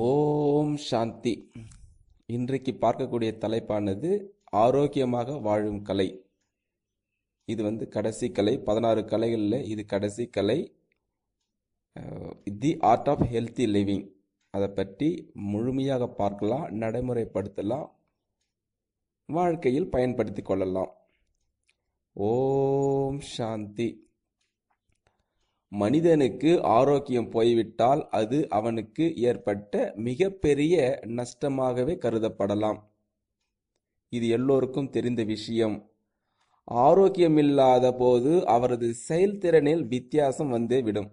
ஓம் சாந்தி இன்றைக்கு பார்க்கக்கூடிய தலைப்பானது ஆரோக்கியமாக வாழும் கலை இது வந்து கடைசி கலை பதினாறு கலைகளில் இது கடைசி கலை the art of healthy living அதை பற்றி முழுமையாக பார்க்கலாம் நடைமுறைப்படுத்தலாம் வாழ்க்கையில் பயன்படுத்தி கொள்ளலாம் ஓம் சாந்தி மனிதனுக்கு ஆரோக்கியம் போய்விட்டால் அது அவனுக்கு ஏற்பட்ட மிகப்பெரிய நஷ்டமாகவே கருதப்படலாம் இது எல்லோருக்கும் தெரிந்த விஷயம் ஆரோக்கியமில்லாத போது அவரது செயல்திறனில் வித்தியாசம் வந்தே விடும்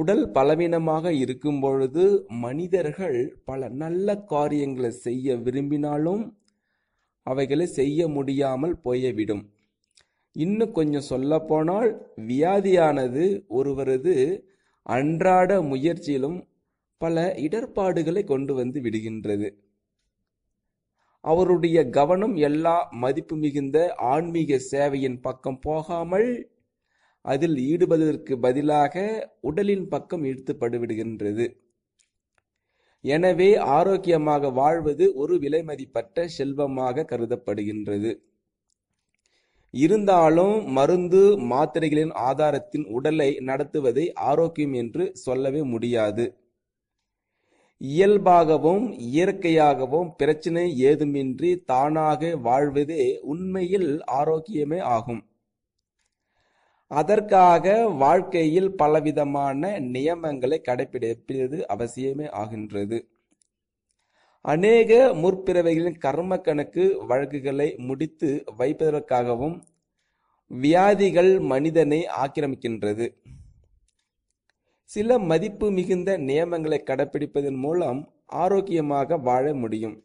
உடல் பலவீனமாக இருக்கும் பொழுது மனிதர்கள் பல நல்ல காரியங்களை செய்ய விரும்பினாலும் அவைகளை செய்ய முடியாமல் போயவிடும் இன்னும் கொஞ்சம் சொல்லப்போனால் வியாதியானது ஒருவரது அன்றாட முயற்சியிலும் பல இடர்பாடுகளை கொண்டு வந்து விடுகின்றது அவருடைய கவனம் எல்லா மதிப்பு மிகுந்த ஆன்மீக சேவையின் பக்கம் போகாமல் அதில் ஈடுபடுவதற்கு பதிலாக உடலின் பக்கம் இழுத்துப்படுவிடுகின்றது எனவே ஆரோக்கியமாக வாழ்வது ஒரு விலைமதிப்பற்ற செல்வமாக கருதப்படுகின்றது இருந்தாலும் மருந்து மாத்திரைகளின் ஆதாரத்தின் உடலை நடத்துவதை ஆரோக்கியம் என்று சொல்லவே முடியாது இயல்பாகவும் இயற்கையாகவும் பிரச்சனை ஏதுமின்றி தானாக வாழ்வதே உண்மையில் ஆரோக்கியமே ஆகும் அதற்காக வாழ்க்கையில் பலவிதமான நியமங்களை கடைபிடிப்பது அவசியமே ஆகின்றது அநேக முற்பிறவைகளின் கர்ம கணக்கு வழக்குகளை முடித்து வைப்பதற்காகவும் வியாதிகள் மனிதனை ஆக்கிரமிக்கின்றது சில மதிப்பு மிகுந்த நியமங்களை கடைபிடிப்பதன் மூலம் ஆரோக்கியமாக வாழ முடியும்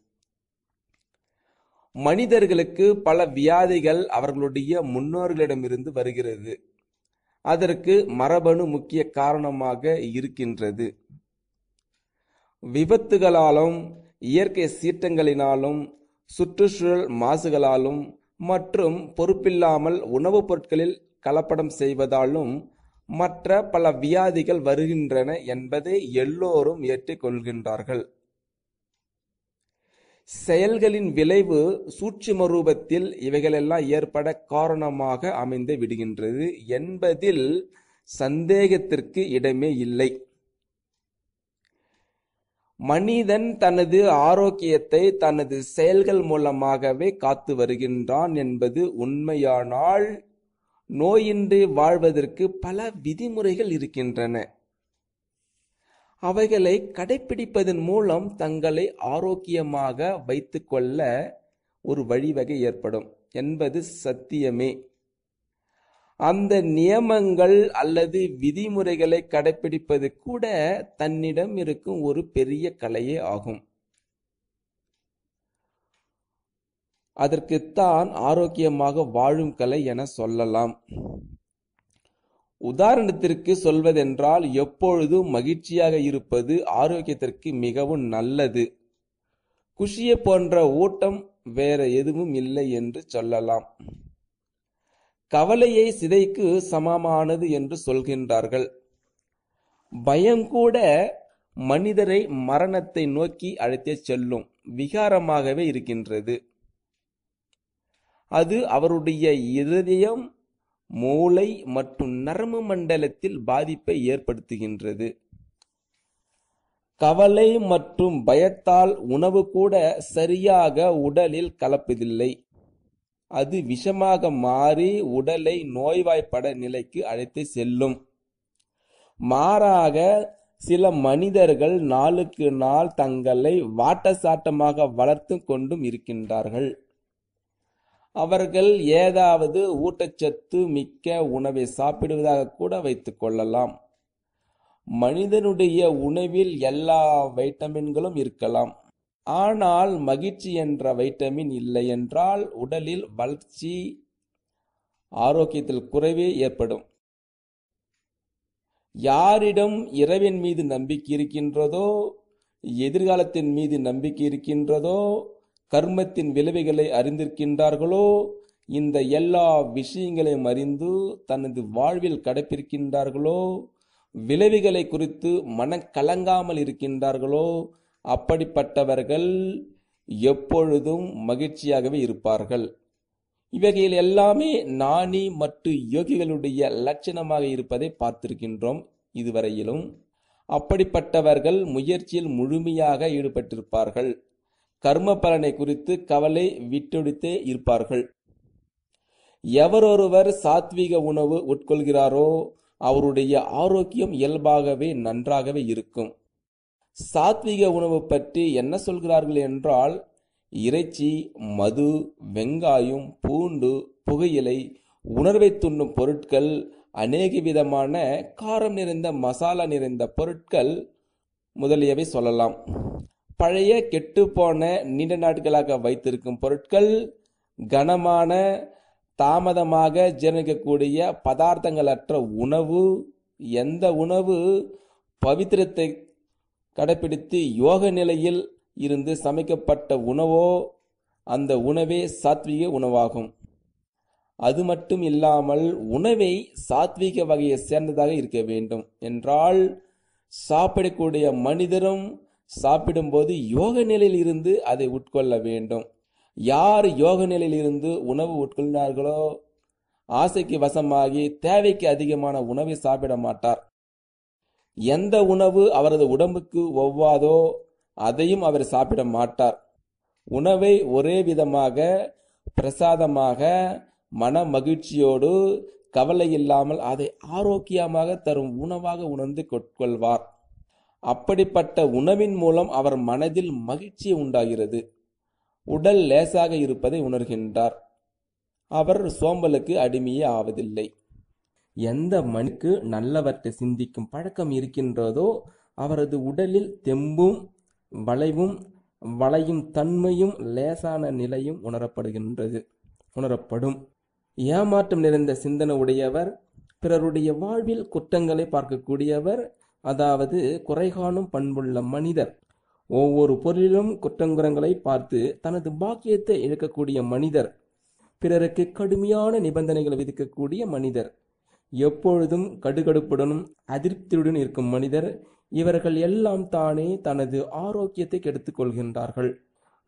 மனிதர்களுக்கு பல வியாதிகள் அவர்களுடைய முன்னோர்களிடமிருந்து வருகிறது அதற்கு மரபணு முக்கிய காரணமாக இருக்கின்றது விபத்துகளாலும் இயற்கை சீற்றங்களினாலும் சுற்றுச்சூழல் மாசுகளாலும் மற்றும் பொறுப்பில்லாமல் உணவுப் பொருட்களில் கலப்படம் செய்வதாலும் மற்ற பல வியாதிகள் வருகின்றன என்பதை எல்லோரும் ஏற்றுக்கொள்கின்றார்கள் செயல்களின் விளைவு சூட்சும ரூபத்தில் இவைகளெல்லாம் ஏற்பட காரணமாக அமைந்து விடுகின்றது என்பதில் சந்தேகத்திற்கு இடமே இல்லை மனிதன் தனது ஆரோக்கியத்தை தனது செயல்கள் மூலமாகவே காத்து வருகின்றான் என்பது உண்மையானால் நோயின்றி வாழ்வதற்கு பல விதிமுறைகள் இருக்கின்றன அவைகளை கடைபிடிப்பதன் மூலம் தங்களை ஆரோக்கியமாக வைத்துக்கொள்ள ஒரு வழிவகை ஏற்படும் என்பது சத்தியமே அந்த நியமங்கள் அல்லது விதிமுறைகளை கடைபிடிப்பது கூட தன்னிடம் இருக்கும் ஒரு பெரிய கலையே ஆகும் அதற்குத்தான் ஆரோக்கியமாக வாழும் கலை என சொல்லலாம் உதாரணத்திற்கு சொல்வதென்றால் எப்பொழுதும் மகிழ்ச்சியாக இருப்பது ஆரோக்கியத்திற்கு மிகவும் நல்லது குஷியை போன்ற ஓட்டம் வேற எதுவும் இல்லை என்று சொல்லலாம் கவலையை சிதைக்கு சமமானது என்று சொல்கின்றார்கள் பயம் கூட மனிதரை மரணத்தை நோக்கி அழைத்தே செல்லும் விகாரமாகவே இருக்கின்றது அது அவருடைய இருதயம் மூளை மற்றும் நரம்பு மண்டலத்தில் பாதிப்பை ஏற்படுத்துகின்றது கவலை மற்றும் பயத்தால் உணவு கூட சரியாக உடலில் கலப்பதில்லை அது விஷமாக மாறி உடலை நோய்வாய்ப்பட நிலைக்கு அழைத்து செல்லும் மாறாக சில மனிதர்கள் நாளுக்கு நாள் தங்களை வாட்டசாட்டமாக வளர்த்து கொண்டும் இருக்கின்றார்கள் அவர்கள் ஏதாவது ஊட்டச்சத்து மிக்க உணவை சாப்பிடுவதாக கூட வைத்துக் கொள்ளலாம் மனிதனுடைய உணவில் எல்லா வைட்டமின்களும் இருக்கலாம் ஆனால் மகிழ்ச்சி என்ற வைட்டமின் இல்லையென்றால் உடலில் வளர்ச்சி ஆரோக்கியத்தில் குறைவே ஏற்படும் யாரிடம் இரவின் மீது நம்பிக்கை இருக்கின்றதோ எதிர்காலத்தின் மீது நம்பிக்கை இருக்கின்றதோ கர்மத்தின் விளைவுகளை அறிந்திருக்கின்றார்களோ இந்த எல்லா விஷயங்களையும் அறிந்து தனது வாழ்வில் கடப்பிருக்கின்றார்களோ விளைவுகளை குறித்து மனக்கலங்காமல் கலங்காமல் இருக்கின்றார்களோ அப்படிப்பட்டவர்கள் எப்பொழுதும் மகிழ்ச்சியாகவே இருப்பார்கள் இவைகள் எல்லாமே நாணி மற்றும் யோகிகளுடைய லட்சணமாக இருப்பதை பார்த்திருக்கின்றோம் இதுவரையிலும் அப்படிப்பட்டவர்கள் முயற்சியில் முழுமையாக ஈடுபட்டிருப்பார்கள் கர்ம பலனை குறித்து கவலை விட்டொடித்தே இருப்பார்கள் எவரொருவர் சாத்வீக உணவு உட்கொள்கிறாரோ அவருடைய ஆரோக்கியம் இயல்பாகவே நன்றாகவே இருக்கும் சாத்விக உணவு பற்றி என்ன சொல்கிறார்கள் என்றால் இறைச்சி மது வெங்காயம் பூண்டு புகையிலை உணர்வை துண்ணும் பொருட்கள் அநேக விதமான காரம் நிறைந்த மசாலா நிறைந்த பொருட்கள் முதலியவை சொல்லலாம் பழைய கெட்டுப்போன நீண்ட நாட்களாக வைத்திருக்கும் பொருட்கள் கனமான தாமதமாக ஜீரணிக்கக்கூடிய பதார்த்தங்களற்ற உணவு எந்த உணவு பவித்திரத்தை கடைபிடித்து யோக நிலையில் இருந்து சமைக்கப்பட்ட உணவோ அந்த உணவே சாத்விக உணவாகும் அது மட்டும் இல்லாமல் உணவை சாத்விக வகையை சேர்ந்ததாக இருக்க வேண்டும் என்றால் சாப்பிடக்கூடிய மனிதரும் சாப்பிடும்போது யோக நிலையில் இருந்து அதை உட்கொள்ள வேண்டும் யார் யோக நிலையில் இருந்து உணவு உட்கொள்கிறார்களோ ஆசைக்கு வசமாகி தேவைக்கு அதிகமான உணவை சாப்பிட மாட்டார் எந்த உணவு அவரது உடம்புக்கு ஒவ்வாதோ அதையும் அவர் சாப்பிட மாட்டார் உணவை ஒரே விதமாக பிரசாதமாக மன மகிழ்ச்சியோடு கவலை இல்லாமல் அதை ஆரோக்கியமாக தரும் உணவாக உணர்ந்து கொள்வார் அப்படிப்பட்ட உணவின் மூலம் அவர் மனதில் மகிழ்ச்சி உண்டாகிறது உடல் லேசாக இருப்பதை உணர்கின்றார் அவர் சோம்பலுக்கு அடிமையே ஆவதில்லை எந்த மனுக்கு நல்லவற்றை சிந்திக்கும் பழக்கம் இருக்கின்றதோ அவரது உடலில் தெம்பும் வளைவும் வளையும் தன்மையும் லேசான நிலையும் உணரப்படுகின்றது உணரப்படும் ஏமாற்றம் நிறைந்த சிந்தனை உடையவர் பிறருடைய வாழ்வில் குற்றங்களை பார்க்கக்கூடியவர் அதாவது குறை காணும் பண்புள்ள மனிதர் ஒவ்வொரு பொருளிலும் குற்றங்குறங்களை பார்த்து தனது பாக்கியத்தை இழக்கக்கூடிய மனிதர் பிறருக்கு கடுமையான நிபந்தனைகளை விதிக்கக்கூடிய மனிதர் எப்பொழுதும் கடுகடுப்புடனும் அதிருப்தியுடன் இருக்கும் மனிதர் இவர்கள் எல்லாம் தானே தனது ஆரோக்கியத்தை கெடுத்துக்கொள்கின்றார்கள்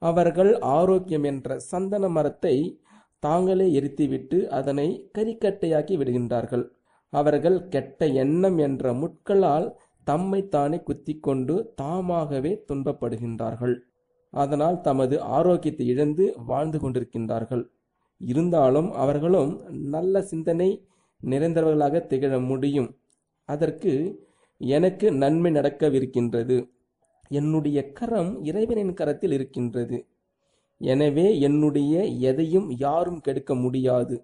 அவர்கள் ஆரோக்கியம் என்ற சந்தன மரத்தை தாங்களே எரித்துவிட்டு அதனை கறிக்கட்டையாக்கி விடுகின்றார்கள் அவர்கள் கெட்ட எண்ணம் என்ற முட்களால் தம்மை தானே குத்திக்கொண்டு தாமாகவே துன்பப்படுகின்றார்கள் அதனால் தமது ஆரோக்கியத்தை இழந்து வாழ்ந்து கொண்டிருக்கின்றார்கள் இருந்தாலும் அவர்களும் நல்ல சிந்தனை நிறைந்தவர்களாக திகழ முடியும் அதற்கு எனக்கு நன்மை நடக்கவிருக்கின்றது என்னுடைய கரம் இறைவனின் கரத்தில் இருக்கின்றது எனவே என்னுடைய எதையும் யாரும் கெடுக்க முடியாது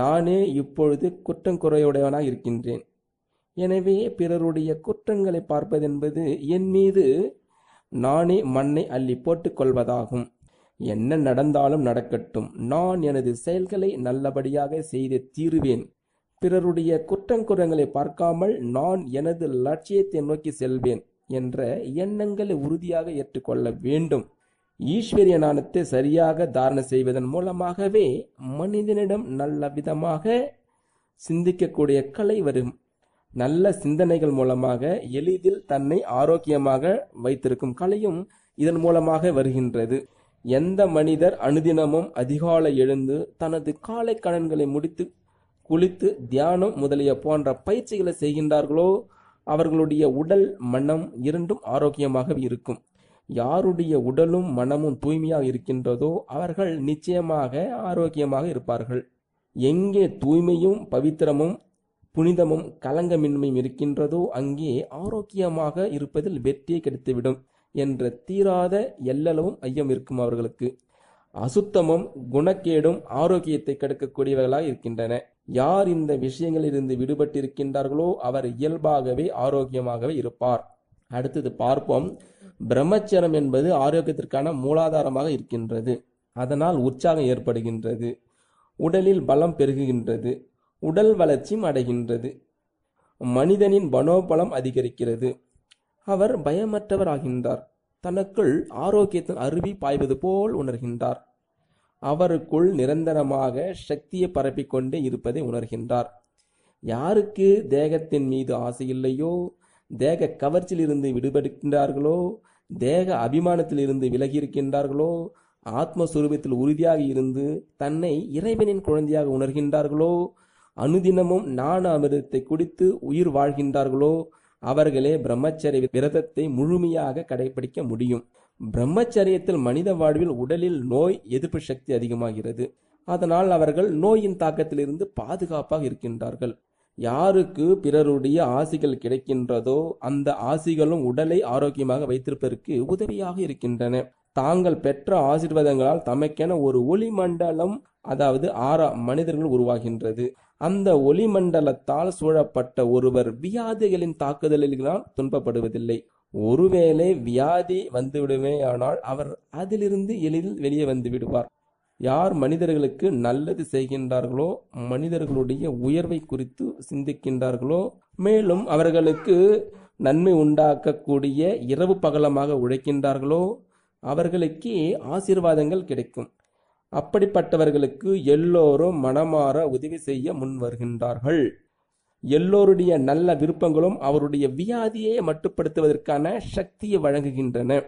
நானே இப்பொழுது குற்றங்குறையுடையவனாக இருக்கின்றேன் எனவே பிறருடைய குற்றங்களை பார்ப்பதென்பது என் மீது நானே மண்ணை அள்ளி போட்டுக்கொள்வதாகும் என்ன நடந்தாலும் நடக்கட்டும் நான் எனது செயல்களை நல்லபடியாக செய்து தீருவேன் பிறருடைய குற்றங்குறங்களை பார்க்காமல் நான் எனது லட்சியத்தை நோக்கி செல்வேன் என்ற எண்ணங்களை உறுதியாக ஏற்றுக்கொள்ள வேண்டும் ஈஸ்வரிய நாணத்தை சரியாக தாரணம் செய்வதன் மூலமாகவே மனிதனிடம் நல்ல விதமாக சிந்திக்கக்கூடிய கலை வரும் நல்ல சிந்தனைகள் மூலமாக எளிதில் தன்னை ஆரோக்கியமாக வைத்திருக்கும் கலையும் இதன் மூலமாக வருகின்றது எந்த மனிதர் அனுதினமும் அதிகாலை எழுந்து தனது காலை கடன்களை முடித்து குளித்து தியானம் முதலிய போன்ற பயிற்சிகளை செய்கின்றார்களோ அவர்களுடைய உடல் மனம் இரண்டும் ஆரோக்கியமாக இருக்கும் யாருடைய உடலும் மனமும் தூய்மையாக இருக்கின்றதோ அவர்கள் நிச்சயமாக ஆரோக்கியமாக இருப்பார்கள் எங்கே தூய்மையும் பவித்திரமும் புனிதமும் கலங்கமின்மையும் இருக்கின்றதோ அங்கே ஆரோக்கியமாக இருப்பதில் வெற்றியை கிடைத்துவிடும் என்ற தீராத எல்லளவும் ஐயம் இருக்கும் அவர்களுக்கு அசுத்தமும் குணக்கேடும் ஆரோக்கியத்தை கெடுக்கக்கூடியவர்களாக இருக்கின்றன யார் இந்த விஷயங்களிலிருந்து விடுபட்டு இருக்கின்றார்களோ அவர் இயல்பாகவே ஆரோக்கியமாகவே இருப்பார் அடுத்தது பார்ப்போம் பிரம்மச்சரம் என்பது ஆரோக்கியத்திற்கான மூலாதாரமாக இருக்கின்றது அதனால் உற்சாகம் ஏற்படுகின்றது உடலில் பலம் பெருகுகின்றது உடல் வளர்ச்சியும் அடைகின்றது மனிதனின் மனோபலம் அதிகரிக்கிறது அவர் பயமற்றவராகின்றார் தனக்குள் ஆரோக்கியத்தின் அருவி பாய்வது போல் உணர்கின்றார் அவருக்குள் நிரந்தரமாக சக்தியை பரப்பிக்கொண்டே இருப்பதை உணர்கின்றார் யாருக்கு தேகத்தின் மீது ஆசை இல்லையோ தேக கவர்ச்சியிலிருந்து விடுபடுகின்றார்களோ தேக அபிமானத்திலிருந்து விலகி இருக்கின்றார்களோ ஆத்மஸ்வரூபத்தில் உறுதியாக இருந்து தன்னை இறைவனின் குழந்தையாக உணர்கின்றார்களோ அனுதினமும் நாண அமிர்தத்தை குடித்து உயிர் வாழ்கின்றார்களோ அவர்களே பிரம்மச்சரி விரதத்தை முழுமையாக கடைபிடிக்க முடியும் பிரம்மச்சரியத்தில் மனித வாழ்வில் உடலில் நோய் எதிர்ப்பு சக்தி அதிகமாகிறது அதனால் அவர்கள் நோயின் தாக்கத்திலிருந்து பாதுகாப்பாக இருக்கின்றார்கள் யாருக்கு பிறருடைய ஆசிகள் கிடைக்கின்றதோ அந்த ஆசிகளும் உடலை ஆரோக்கியமாக வைத்திருப்பதற்கு உதவியாக இருக்கின்றன தாங்கள் பெற்ற ஆசீர்வாதங்களால் தமக்கென ஒரு ஒளிமண்டலம் அதாவது ஆறா மனிதர்கள் உருவாகின்றது அந்த ஒளிமண்டலத்தால் சூழப்பட்ட ஒருவர் வியாதிகளின் தாக்குதல்களால் துன்பப்படுவதில்லை ஒருவேளை வியாதி வந்துவிடுமே ஆனால் அவர் அதிலிருந்து எளிதில் வெளியே வந்து விடுவார் யார் மனிதர்களுக்கு நல்லது செய்கின்றார்களோ மனிதர்களுடைய உயர்வை குறித்து சிந்திக்கின்றார்களோ மேலும் அவர்களுக்கு நன்மை உண்டாக்கக்கூடிய இரவு பகலமாக உழைக்கின்றார்களோ அவர்களுக்கு ஆசீர்வாதங்கள் கிடைக்கும் அப்படிப்பட்டவர்களுக்கு எல்லோரும் மனமாற உதவி செய்ய முன் வருகின்றார்கள் எல்லோருடைய நல்ல விருப்பங்களும் அவருடைய வியாதியை மட்டுப்படுத்துவதற்கான சக்தியை வழங்குகின்றன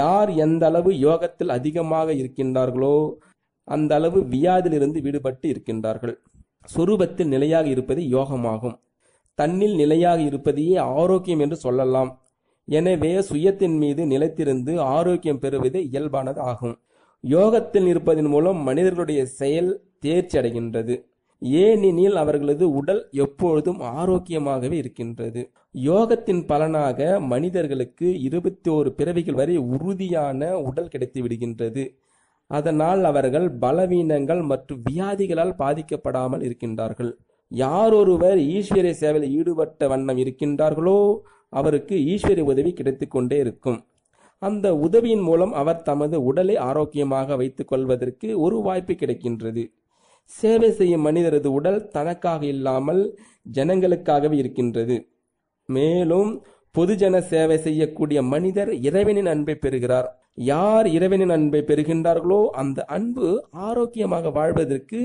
யார் எந்த அளவு யோகத்தில் அதிகமாக இருக்கின்றார்களோ அந்த அளவு வியாதியிலிருந்து விடுபட்டு இருக்கின்றார்கள் சொரூபத்தில் நிலையாக இருப்பது யோகமாகும் தன்னில் நிலையாக இருப்பதையே ஆரோக்கியம் என்று சொல்லலாம் எனவே சுயத்தின் மீது நிலைத்திருந்து ஆரோக்கியம் பெறுவது இயல்பானது ஆகும் யோகத்தில் இருப்பதன் மூலம் மனிதர்களுடைய செயல் தேர்ச்சி அடைகின்றது ஏனெனில் அவர்களது உடல் எப்பொழுதும் ஆரோக்கியமாகவே இருக்கின்றது யோகத்தின் பலனாக மனிதர்களுக்கு இருபத்தி ஓரு பிறவிகள் வரை உறுதியான உடல் கிடைத்து விடுகின்றது அதனால் அவர்கள் பலவீனங்கள் மற்றும் வியாதிகளால் பாதிக்கப்படாமல் இருக்கின்றார்கள் யார் ஒருவர் ஈஸ்வரிய சேவையில் ஈடுபட்ட வண்ணம் இருக்கின்றார்களோ அவருக்கு ஈஸ்வரிய உதவி கிடைத்து கொண்டே இருக்கும் அந்த உதவியின் மூலம் அவர் தமது உடலை ஆரோக்கியமாக வைத்துக் கொள்வதற்கு ஒரு வாய்ப்பு கிடைக்கின்றது சேவை செய்யும் மனிதரது உடல் தனக்காக இல்லாமல் ஜனங்களுக்காகவே இருக்கின்றது மேலும் பொதுஜன சேவை செய்யக்கூடிய மனிதர் இறைவனின் அன்பை பெறுகிறார் யார் இறைவனின் அன்பை பெறுகின்றார்களோ அந்த அன்பு ஆரோக்கியமாக வாழ்வதற்கு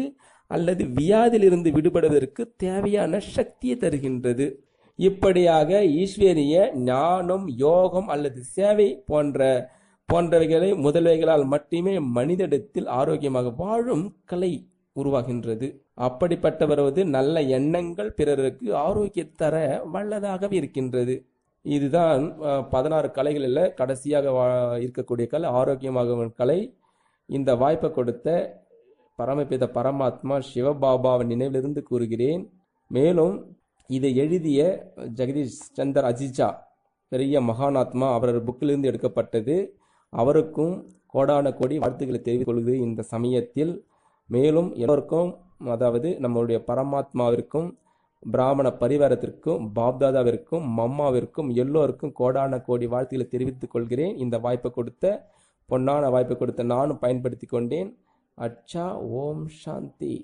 அல்லது வியாதிலிருந்து விடுபடுவதற்கு தேவையான சக்தியை தருகின்றது இப்படியாக ஈஸ்வரிய ஞானம் யோகம் அல்லது சேவை போன்ற போன்றவைகளை முதல்வைகளால் மட்டுமே மனிதடத்தில் ஆரோக்கியமாக வாழும் கலை உருவாகின்றது அப்படிப்பட்டவரது நல்ல எண்ணங்கள் பிறருக்கு ஆரோக்கியம் தர வல்லதாகவே இருக்கின்றது இதுதான் பதினாறு கலைகளில் கடைசியாக வா இருக்கக்கூடிய கலை ஆரோக்கியமாக கலை இந்த வாய்ப்பை கொடுத்த பரமபித பரமாத்மா சிவபாபாவின் நினைவிலிருந்து கூறுகிறேன் மேலும் இதை எழுதிய ஜெகதீஷ் சந்தர் அஜிஜா பெரிய மகானாத்மா அவரது புக்கிலிருந்து எடுக்கப்பட்டது அவருக்கும் கோடான கோடி வாழ்த்துக்களை தெரிவித்துக் கொள்வது இந்த சமயத்தில் மேலும் எல்லோருக்கும் அதாவது நம்மளுடைய பரமாத்மாவிற்கும் பிராமண பரிவாரத்திற்கும் பாப்தாதாவிற்கும் மம்மாவிற்கும் எல்லோருக்கும் கோடான கோடி வாழ்த்துக்களை தெரிவித்துக் கொள்கிறேன் இந்த வாய்ப்பை கொடுத்த பொன்னான வாய்ப்பை கொடுத்த நானும் பயன்படுத்தி கொண்டேன் அச்சா ஓம் சாந்தி